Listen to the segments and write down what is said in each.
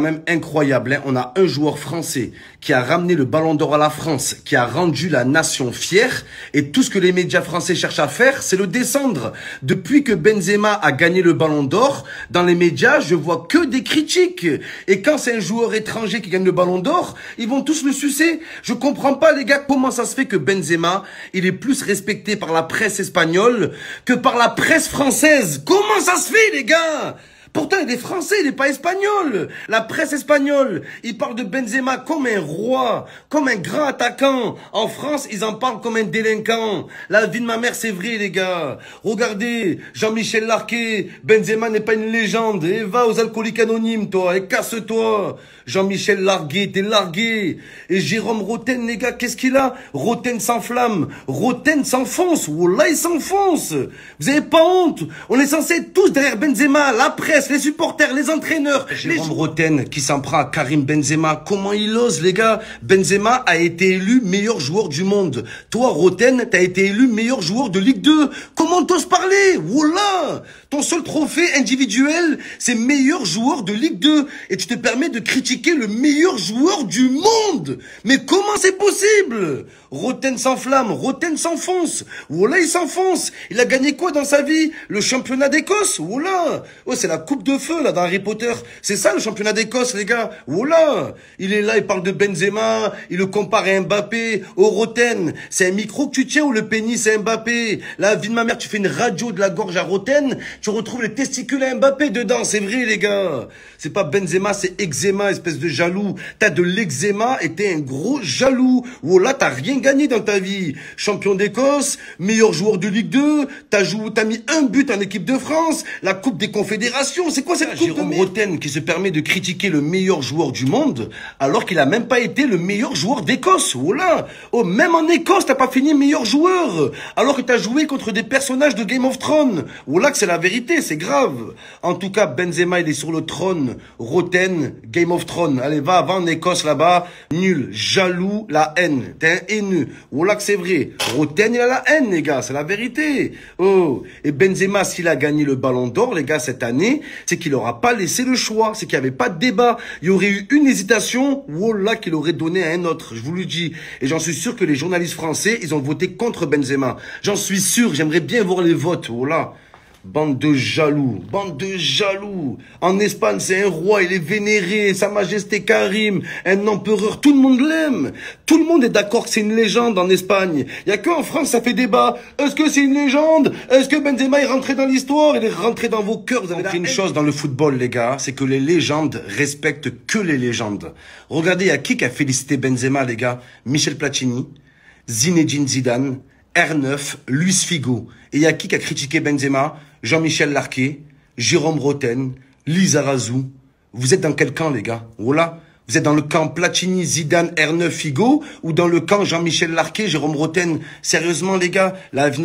même incroyable. Hein. On a un joueur français qui a ramené le ballon d'or à la France, qui a rendu la nation fière. Et tout ce que les médias français cherchent à faire, c'est le descendre. Depuis que Benzema a gagné le ballon d'or, dans les médias, je vois que des critiques. Et quand c'est un joueur étranger qui gagne le ballon d'or, ils vont tous le sucer. Je comprends pas, les gars, comment ça se fait que Benzema, il est plus respecté par la presse espagnole que par la presse française. Comment ça se fait, les gars Pourtant, il est français, il n'est pas espagnol. La presse espagnole, il parle de Benzema comme un roi, comme un grand attaquant. En France, ils en parlent comme un délinquant. La vie de ma mère, c'est vrai, les gars. Regardez, Jean-Michel Larquet, Benzema n'est pas une légende. Et eh, va aux alcooliques anonymes, toi, et casse-toi. Jean-Michel Larguet, t'es largué. Et Jérôme Roten, les gars, qu'est-ce qu'il a Roten s'enflamme, Roten s'enfonce, Là, il s'enfonce. Vous avez pas honte On est censé être tous derrière Benzema, la presse, les supporters, les entraîneurs. Jérôme les... Roten qui s'en prend à Karim Benzema. Comment il ose, les gars Benzema a été élu meilleur joueur du monde. Toi, Roten, t'as été élu meilleur joueur de Ligue 2. Comment t'oses parler Voilà Ton seul trophée individuel, c'est meilleur joueur de Ligue 2. Et tu te permets de critiquer le meilleur joueur du monde Mais comment c'est possible Roten s'enflamme, Roten s'enfonce. Voilà, il s'enfonce. Il a gagné quoi dans sa vie Le championnat d'Écosse Voilà Oh, c'est la coupe de feu, là, dans Harry Potter. C'est ça, le championnat d'Écosse, les gars. Voilà Il est là, il parle de Benzema, il le compare à Mbappé, au Roten. C'est un micro que tu tiens ou le pénis c'est Mbappé La vie de ma mère, tu fais une radio de la gorge à Roten, tu retrouves les testicules à Mbappé dedans, c'est vrai, les gars. C'est pas Benzema, c'est eczéma, espèce de jaloux. T'as de l'eczéma et t'es un gros jaloux. Voilà, t'as rien gagné dans ta vie. Champion d'Écosse, meilleur joueur de Ligue 2, t'as joué, t'as mis un but en équipe de France, la Coupe des Confédérations, c'est quoi cette ah, coupe Jérôme Roten qui se permet de critiquer le meilleur joueur du monde alors qu'il a même pas été le meilleur joueur d'Écosse. là Oh, même en Écosse, t'as pas fini meilleur joueur alors que as joué contre des personnages de Game of Thrones. là que c'est la vérité, c'est grave. En tout cas, Benzema, il est sur le trône. Roten, Game of Thrones. Allez, va, va en Écosse là-bas. Nul, jaloux, la haine. T'es un haineux. là que c'est vrai. Roten, il a la haine, les gars. C'est la vérité. Oh. Et Benzema, s'il a gagné le ballon d'or, les gars, cette année, c'est qu'il n'aura pas laissé le choix, c'est qu'il n'y avait pas de débat. Il y aurait eu une hésitation, voilà qu'il aurait donné à un autre, je vous le dis. Et j'en suis sûr que les journalistes français, ils ont voté contre Benzema. J'en suis sûr, j'aimerais bien voir les votes, voilà. Bande de jaloux, bande de jaloux. En Espagne, c'est un roi, il est vénéré, Sa Majesté Karim, un empereur, tout le monde l'aime. Tout le monde est d'accord que c'est une légende en Espagne. Il y a qu'en France, ça fait débat. Est-ce que c'est une légende Est-ce que Benzema est rentré dans l'histoire Il est rentré dans vos cœurs. Vous avez une chose dans le football, les gars, c'est que les légendes respectent que les légendes. Regardez, il y a qui qui a félicité Benzema, les gars Michel Platini, Zinedine Zidane, R9, Luis Figo. Et il y a qui qui a critiqué Benzema Jean-Michel Larquet, Jérôme Roten, Lisa Vous êtes dans quel camp, les gars Voilà. Vous êtes dans le camp Platini, Zidane, R9, Figo ou dans le camp Jean-Michel Larquet, Jérôme Roten Sérieusement, les gars, la vie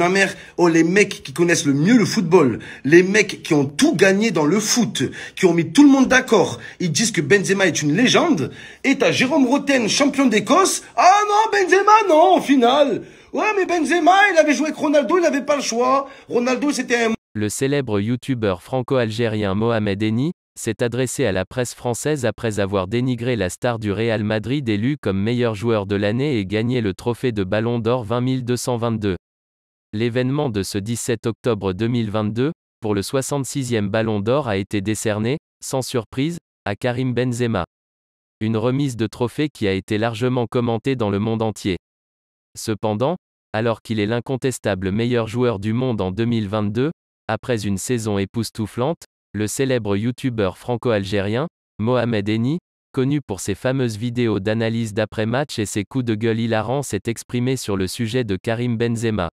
oh, les mecs qui connaissent le mieux le football, les mecs qui ont tout gagné dans le foot, qui ont mis tout le monde d'accord, ils disent que Benzema est une légende et t'as Jérôme Roten, champion d'Écosse. Ah non, Benzema, non, au final Ouais, mais Benzema, il avait joué avec Ronaldo, il n'avait pas le choix. Ronaldo, c'était un... Le célèbre youtubeur franco-algérien Mohamed Eni s'est adressé à la presse française après avoir dénigré la star du Real Madrid élu comme meilleur joueur de l'année et gagné le trophée de Ballon d'Or 222. L'événement de ce 17 octobre 2022, pour le 66e Ballon d'Or a été décerné, sans surprise, à Karim Benzema. Une remise de trophée qui a été largement commentée dans le monde entier. Cependant, alors qu'il est l'incontestable meilleur joueur du monde en 2022, après une saison époustouflante, le célèbre youtubeur franco-algérien, Mohamed Eni, connu pour ses fameuses vidéos d'analyse d'après-match et ses coups de gueule hilarants, s'est exprimé sur le sujet de Karim Benzema.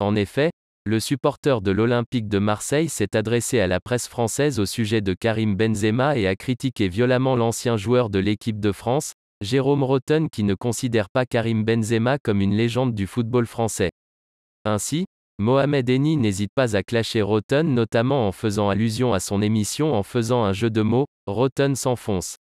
En effet, le supporter de l'Olympique de Marseille s'est adressé à la presse française au sujet de Karim Benzema et a critiqué violemment l'ancien joueur de l'équipe de France, Jérôme Rotten qui ne considère pas Karim Benzema comme une légende du football français. Ainsi, Mohamed Eni n'hésite pas à clasher Rotten notamment en faisant allusion à son émission en faisant un jeu de mots, Rotten s'enfonce.